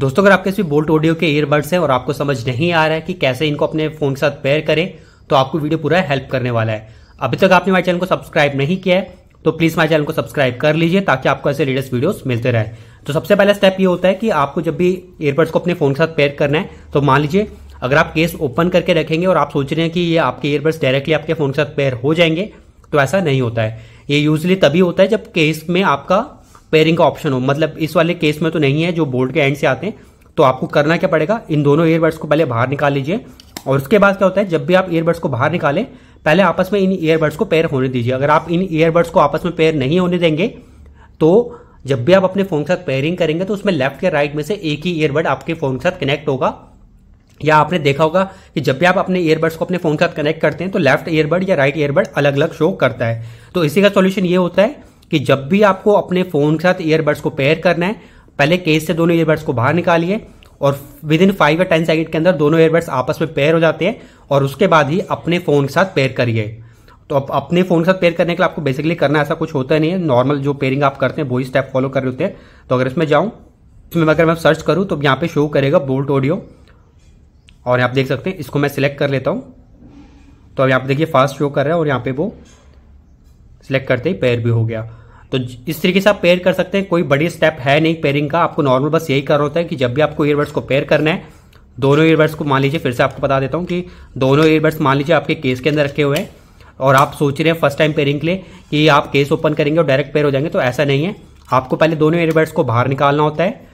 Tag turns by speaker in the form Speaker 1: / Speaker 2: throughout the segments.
Speaker 1: दोस्तों अगर आपके बोल्ट ऑडियो के ईयरबड्स हैं और आपको समझ नहीं आ रहा है कि कैसे इनको अपने फोन के साथ पेयर करें तो आपको वीडियो पूरा हेल्प करने वाला है अभी तक आपने हमारे चैनल को सब्सक्राइब नहीं किया है तो प्लीज हमारे चैनल को सब्सक्राइब कर लीजिए ताकि आपको ऐसे लेटेस्ट वीडियोस मिलते रहे तो सबसे पहला स्टेप ये होता है कि आपको जब भी ईयरबड्स को अपने फोन के साथ पेयर करना है तो मान लीजिए अगर आप केस ओपन करके रखेंगे और आप सोच रहे हैं कि ये आपके ईयरबड्स डायरेक्टली आपके फोन के साथ पेयर हो जाएंगे तो ऐसा नहीं होता है ये यूजली तभी होता है जब केस में आपका पेयरिंग का ऑप्शन हो मतलब इस वाले केस में तो नहीं है जो बोल्ट के एंड से आते हैं तो आपको करना क्या पड़ेगा इन दोनों ईयरबड्स को पहले बाहर निकाल लीजिए और उसके बाद क्या होता है जब भी आप ईयरबड्स को बाहर निकालें पहले आपस में इन ईयरबड्स को पेयर होने दीजिए अगर आप इन ईयरबड्स को आपस में पेयर नहीं होने देंगे तो जब भी आप अपने फोन के साथ पेयरिंग करेंगे तो उसमें लेफ्ट या राइट में से एक ही ईयरबड आपके फोन के साथ कनेक्ट होगा या आपने देखा होगा कि जब भी आप अपने ईयरबड्स को अपने फोन के साथ कनेक्ट करते हैं तो लेफ्ट ईयरबड या राइट ईयरबड अलग अलग शो करता है तो इसी का सोल्यूशन ये होता है कि जब भी आपको अपने फ़ोन के साथ ईयरबड्स को पेयर करना है पहले केस से दोनों ईयरबड्स को बाहर निकालिए और विद इन फाइव या टेन सेकेंड के अंदर दोनों ईयरबड्स आपस में पेयर हो जाते हैं और उसके बाद ही अपने फ़ोन के साथ पेयर करिए तो अब अपने फ़ोन के साथ पेयर करने के लिए आपको बेसिकली करना ऐसा कुछ होता नहीं है नॉर्मल जो पेयरिंग आप करते हैं वही स्टेप फॉलो कर रहे होते हैं तो अगर इसमें जाऊं इसमें अगर मैं सर्च करूँ तो यहाँ पे शो करेगा बोल्ट ऑडियो और आप देख सकते हैं इसको मैं सिलेक्ट कर लेता हूं तो अब यहाँ पर देखिए फास्ट शो कर रहा है और यहां पे वो सिलेक्ट करते ही पेयर भी हो गया तो इस तरीके से आप पेयर कर सकते हैं कोई बड़ी स्टेप है नहीं पेयरिंग का आपको नॉर्मल बस यही करना होता है कि जब भी आपको ईयरबड्स को पेयर करना है दोनों ईयरबड्स को मान लीजिए फिर से आपको बता देता हूँ कि दोनों ईयरबड्स मान लीजिए आपके केस के अंदर रखे हुए हैं और आप सोच रहे हैं फर्स्ट टाइम पेयरिंग के लिए कि आप केस ओपन करेंगे और डायरेक्ट पेयर हो जाएंगे तो ऐसा नहीं है आपको पहले दोनों ईयरबड्स को बाहर निकालना होता है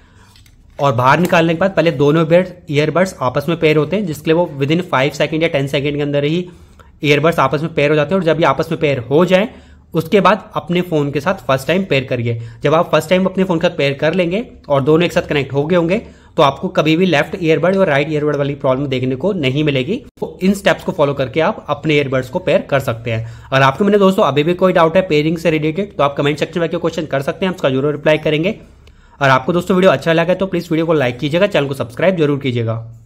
Speaker 1: और बाहर निकालने के बाद पहले दोनों ईयरबड्स आपस में पेयर होते हैं जिसके लिए वो विद इन फाइव सेकेंड या टेन सेकेंड के अंदर ही ईयरबड्स आपस में पेयर हो जाते हैं और जब ये आपस में पेयर हो जाए उसके बाद अपने फ़ोन के साथ फर्स्ट टाइम पेयर करिए जब आप फर्स्ट टाइम अपने फ़ोन के साथ पेयर कर लेंगे और दोनों एक साथ कनेक्ट हो गए होंगे तो आपको कभी भी लेफ्ट ईयरबड और राइट ईयरबड वाली प्रॉब्लम देखने को नहीं मिलेगी तो इन स्टेप्स को फॉलो करके आप अपने ईयरबड्स को पेयर कर सकते हैं अगर आपको मैंने दोस्तों अभी भी कोई डाउट है पेयरिंग से रिलेटेड तो आप कमेंट सेक्शन में क्वेश्चन कर सकते हैं उसका जरूर रिप्लाई करेंगे और आपको दोस्तों वीडियो अच्छा लगा तो प्लीज़ वीडियो को लाइक कीजिएगा चैनल को सब्सक्राइब जरूर कीजिएगा